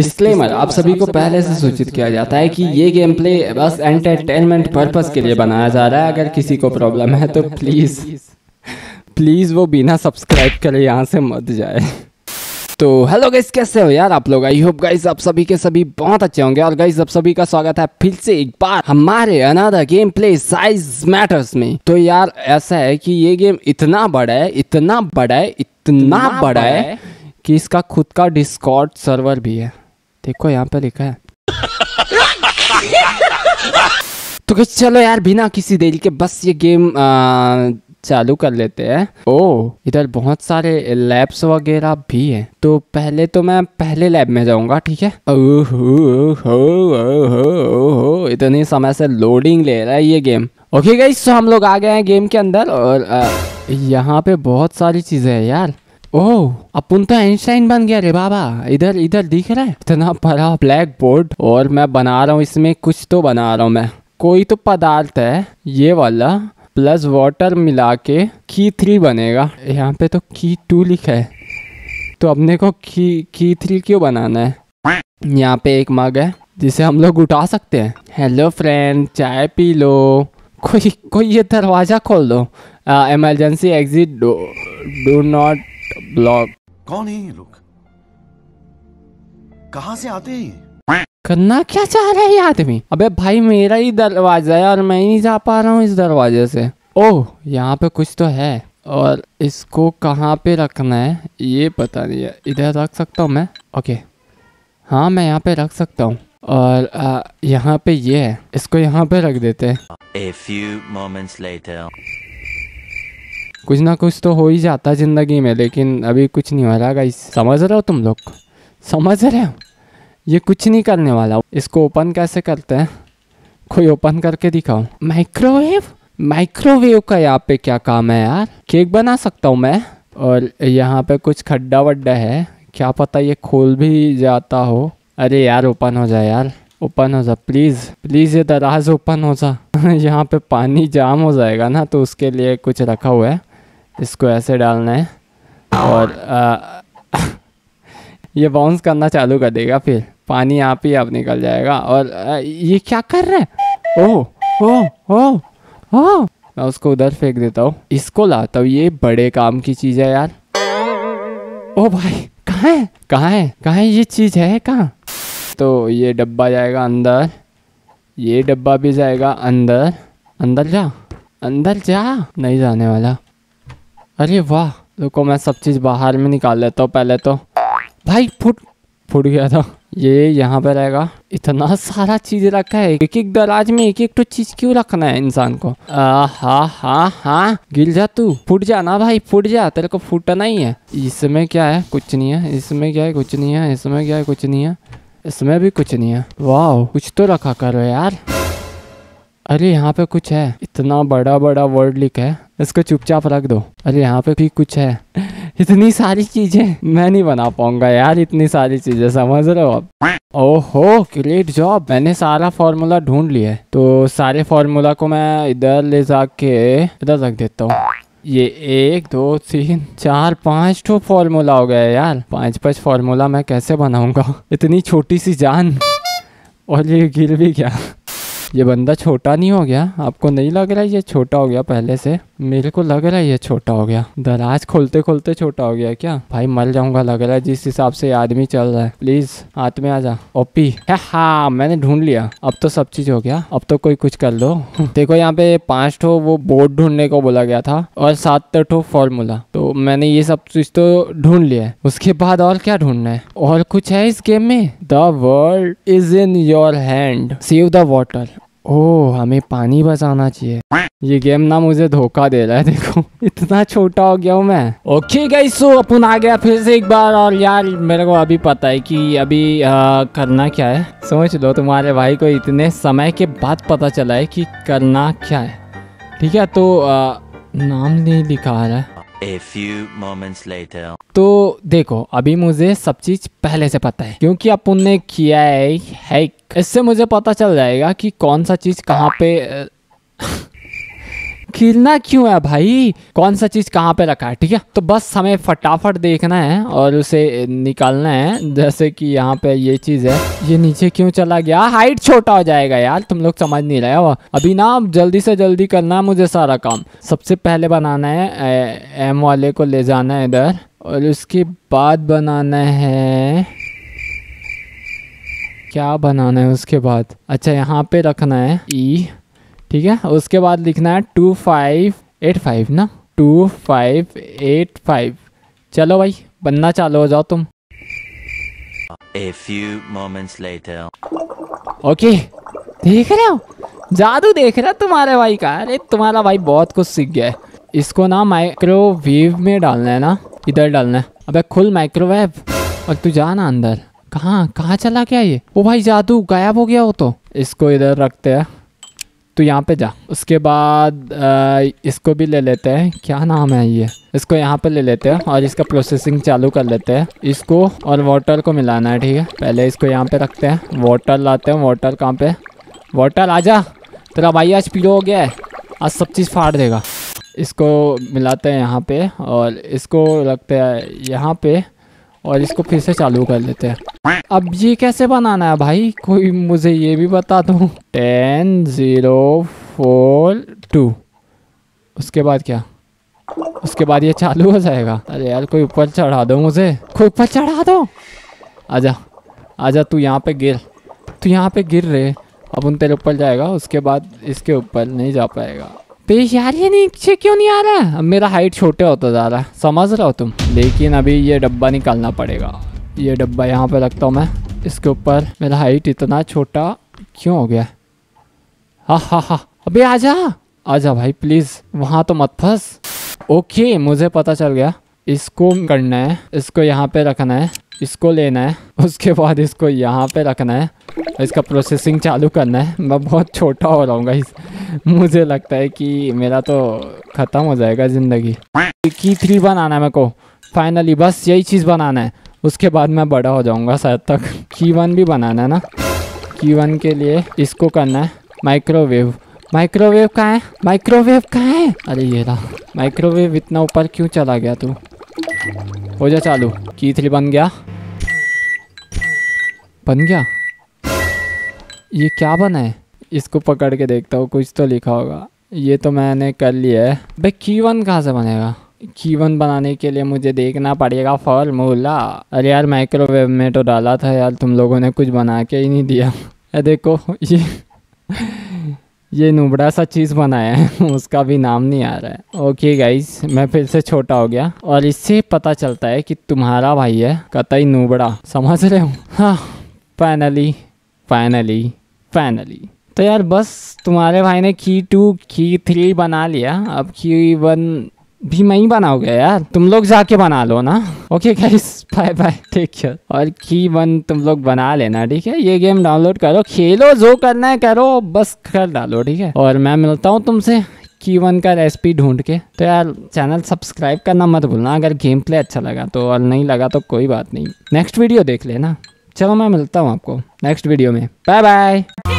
Disclaimer आप सभी को पहले से सूचित किया जाता है कि ये गेम प्ले बस एंटरटेनमेंट पर्पस के लिए बनाया जा रहा है अगर किसी को प्रॉब्लम है तो प्लीज़ प्लीज़ तो वो बिना सब्सक्राइब करे यहाँ से मत जाए तो हेलो गाइस कैसे हो यार आप लोग आई होप गाइस आप सभी के सभी बहुत अच्छे होंगे और गाइस आप सभी का स्वागत है फिर से एक बार हमारे another game play size matters में तो यार ऐसा है कि ये गेम इतना बड़ा है इतना बड़ा है इतना, बड़ा, बड़ा है कि इसका खुद का डिस्कॉर्ड सर्वर भी है देखो यहाँ पे लिखा है तो चलो यार बिना किसी देरी के बस ये गेम आ, चालू कर लेते हैं ओ इधर बहुत सारे लैब्स वगैरह भी हैं तो पहले तो मैं पहले लैब में जाऊंगा ठीक है इतने समय से लोडिंग ले रहा है ये गेम ओके गाइस तो हम लोग आ गए हैं गेम के अंदर और यहाँ पे बहुत सारी चीजें हैं यार ओह अपन तो एंशाइन बन गया रे बाबा इधर इधर दिख रहा है इतना बड़ा ब्लैक बोर्ड और मैं बना रहा हूँ इसमें कुछ तो बना रहा हूँ मैं कोई तो पदार्थ है ये वाला प्लस वाटर मिला के की थ्री बनेगा यहाँ पे तो की टू लिखा है तो अपने को की की थ्री क्यों बनाना है यहाँ पे एक मग है जिसे हम लोग उठा सकते हैं हेलो फ्रेंड चाय पी लो कोई कोई ये दरवाज़ा खोल दो emergency exit do do not block कौन है ये लोग कहा से आते हैं करना क्या चाह रहा है ये आदमी अबे भाई मेरा ही दरवाजा है और मैं ही नहीं जा पा रहा हूँ इस दरवाजे से ओह यहाँ पे कुछ तो है और इसको कहाँ पे रखना है ये पता नहीं है इधर रख सकता हूँ मैं ओके हाँ मैं यहाँ पे रख सकता हूँ और यहाँ पे ये है इसको यहाँ पे रख देते हैं A few moments later. कुछ ना कुछ तो हो ही जाता ज़िंदगी में लेकिन अभी कुछ नहीं हो रहा गाइस समझ रहे हो तुम लोग समझ रहे हो ये कुछ नहीं करने वाला इसको ओपन कैसे करते हैं कोई ओपन करके दिखाओ माइक्रोवेव माइक्रोवेव का यहाँ पे क्या काम है यार केक बना सकता हूँ मैं और यहाँ पे कुछ खड्डा वड्डा है क्या पता ये खोल भी जाता हो अरे यार ओपन हो जाए यार ओपन हो जा प्लीज़ प्लीज़ ये दराज ओपन हो जा यहाँ पे पानी जाम हो जाएगा ना तो उसके लिए कुछ रखा हुआ है इसको ऐसे डालना है और आ, ये बाउंस करना चालू कर देगा फिर पानी आप ही आप निकल जाएगा और आ, ये क्या कर रहा है ओह ओ, ओ, मैं उसको उधर फेंक देता हूँ इसको लाता हूँ ये बड़े काम की चीज़ है यार ओ भाई कहा है कहा है कहा है ये चीज़ है कहाँ तो ये डब्बा जाएगा अंदर ये डब्बा भी जाएगा अंदर अंदर जा अंदर जा नहीं जाने वाला अरे वाह रुको मैं सब चीज़ बाहर में निकाल लेता हूँ पहले तो भाई फुट फुट गया था ये यहाँ पे रहेगा इतना सारा चीज़ रखा है एक एक दराज में एक एक तो चीज़ क्यों रखना है इंसान को आ, हा हा हा गिर जा तू फूट जा ना भाई फूट जा तेरे को फूटना ही है इसमें क्या है कुछ नहीं है इसमें क्या है कुछ नहीं है इसमें क्या है कुछ नहीं है इसमें भी कुछ नहीं है वाह कुछ तो रखा करो यार अरे यहाँ पे कुछ है इतना बड़ा बड़ा वर्ड लिखा है इसको चुपचाप रख दो अरे यहाँ पे भी कुछ है इतनी सारी चीजें मैं नहीं बना पाऊंगा यार इतनी सारी चीजें समझ रहे हो आप ओहो ग्रेट जॉब मैंने सारा फॉर्मूला ढूंढ लिया है तो सारे फॉर्मूला को मैं इधर ले जाके इधर रख देता हूँ ये एक दो तीन चार पाँच ठो फॉर्मूला हो गया यार पाँच पाँच फॉर्मूला मैं कैसे बनाऊंगा इतनी छोटी सी जान और ये गिर भी क्या ये बंदा छोटा नहीं हो गया आपको नहीं लग रहा है ये छोटा हो गया पहले से मेरे को लग रहा है ये छोटा हो गया दराज खोलते खोलते छोटा हो गया क्या भाई मर जाऊंगा लग रहा है जिस हिसाब से आदमी चल रहा है प्लीज हाथ में आ जा ओपी है हाँ मैंने ढूंढ लिया अब तो सब चीज हो गया अब तो कोई कुछ कर लो देखो यहाँ पे पांच ठो वो बोर्ड ढूंढने को बोला गया था और सात ठो फॉर्मूला तो मैंने ये सब चीज तो ढूंढ लिया है उसके बाद और क्या ढूंढना है और कुछ है इस गेम में the world is in your hand save the water oh हमें पानी बचाना चाहिए ये गेम ना मुझे धोखा दे रहा है देखो इतना छोटा हो गया हूँ मैं ओके गाइस सो अपन आ गया फिर से एक बार और यार मेरे को अभी पता है कि अभी आ, करना क्या है समझ लो तुम्हारे भाई को इतने समय के बाद पता चला है कि करना क्या है ठीक है तो आ, नाम नहीं लिखा रहा है A few moments later. तो देखो अभी मुझे सब चीज पहले से पता है क्योंकि अपन ने किया है है इससे मुझे पता चल जाएगा कि कौन सा चीज कहाँ पे खिलना क्यों है भाई कौन सा चीज कहाँ पे रखा है ठीक है तो बस हमें फटाफट देखना है और उसे निकालना है जैसे कि यहाँ पे ये चीज है ये नीचे क्यों चला गया हाइट छोटा हो जाएगा यार तुम लोग समझ नहीं रहे हो अभी ना जल्दी से जल्दी करना है मुझे सारा काम सबसे पहले बनाना है एम वाले को ले जाना है इधर और उसके बाद बनाना है क्या बनाना है उसके बाद अच्छा यहाँ पे रखना है ई ठीक है उसके बाद लिखना है टू फाइव एट फाइव ना टू फाइव एट फाइव चलो भाई बनना चालू हो जाओ तुम A few moments later. Okay देख रहे हो जादू देख रहा तुम्हारे भाई का अरे तुम्हारा भाई बहुत कुछ सीख गया है इसको ना माइक्रोवेव में डालना है ना इधर डालना है अबे खुल माइक्रोवेव और तू जा ना अंदर कहाँ कहाँ चला क्या ये वो भाई जादू गायब हो गया हो तो इसको इधर रखते हैं तो यहाँ पे जा उसके बाद आ, इसको भी ले लेते हैं क्या नाम है ये इसको यहाँ पे ले लेते हैं और इसका प्रोसेसिंग चालू कर लेते हैं इसको और वाटर को मिलाना है ठीक है पहले इसको यहाँ पे रखते हैं वाटर लाते हैं वाटर कहाँ पे वाटर आजा तेरा भाई आज पीड़ो हो गया है आज सब चीज़ फाड़ देगा इसको मिलाते हैं यहाँ पर और इसको रखते हैं यहाँ पर और इसको फिर से चालू कर लेते हैं अब ये कैसे बनाना है भाई कोई मुझे ये भी बता दो टेन ज़ीरो फोर टू उसके बाद क्या उसके बाद ये चालू हो जाएगा अरे यार कोई ऊपर चढ़ा दो मुझे कोई ऊपर चढ़ा दो आजा आजा तू यहाँ पे गिर तू यहाँ पे गिर रहे अब उन तेरे ऊपर जाएगा उसके बाद इसके ऊपर नहीं जा पाएगा पेश यार ये नीचे क्यों नहीं आ रहा है अब मेरा हाइट छोटे होता जा रहा है समझ रहा हो तुम लेकिन अभी ये डब्बा निकालना पड़ेगा ये डब्बा यहाँ पे रखता हूँ मैं इसके ऊपर मेरा हाइट इतना छोटा क्यों हो गया हा हा हा अबे आजा आजा भाई प्लीज़ वहाँ तो मत फंस ओके मुझे पता चल गया इसको करना है इसको यहाँ पे रखना है इसको लेना है उसके बाद इसको यहाँ पे रखना है इसका प्रोसेसिंग चालू करना है मैं बहुत छोटा हो रहा हूँ गाइस मुझे लगता है कि मेरा तो ख़त्म हो जाएगा ज़िंदगी की थ्री बनाना है मेरे को फाइनली बस यही चीज़ बनाना है उसके बाद मैं बड़ा हो जाऊँगा शायद तक की वन भी बनाना है ना की वन के लिए इसको करना है माइक्रोवेव माइक्रोवेव कहाँ है माइक्रोवेव कहाँ है अरे ये रहा माइक्रोवेव इतना ऊपर क्यों चला गया तू हो जा चालू की थ्री बन गया बन गया ये क्या बना है इसको पकड़ के देखता हूँ कुछ तो लिखा होगा ये तो मैंने कर लिया है भाई की वन कहाँ से बनेगा जीवन बनाने के लिए मुझे देखना पड़ेगा फॉर्मूला हाँ। अरे यार माइक्रोवेव में तो डाला था यार तुम लोगों ने कुछ बना के ही नहीं दिया अरे देखो ये ये नुबड़ा सा चीज़ बनाया है उसका भी नाम नहीं आ रहा है ओके गाइज मैं फिर से छोटा हो गया और इससे पता चलता है कि तुम्हारा भाई है कतई नुबड़ा समझ रहे हो हाँ फाइनली फाइनली फाइनली तो यार बस तुम्हारे भाई ने की टू की थ्री बना लिया अब की वन भी मैं ही बनाओगे यार तुम लोग जाके बना लो ना okay guys bye bye take care और की वन तुम लोग बना लेना ठीक है ये गेम डाउनलोड करो खेलो जो करना है करो बस कर डालो ठीक है और मैं मिलता हूँ तुमसे की वन का रेसिपी ढूंढ के तो यार चैनल सब्सक्राइब करना मत भूलना अगर गेम प्ले अच्छा लगा तो और नहीं लगा तो कोई बात नहीं नेक्स्ट वीडियो देख लेना चलो मैं मिलता हूँ आपको नेक्स्ट वीडियो में बाय बाय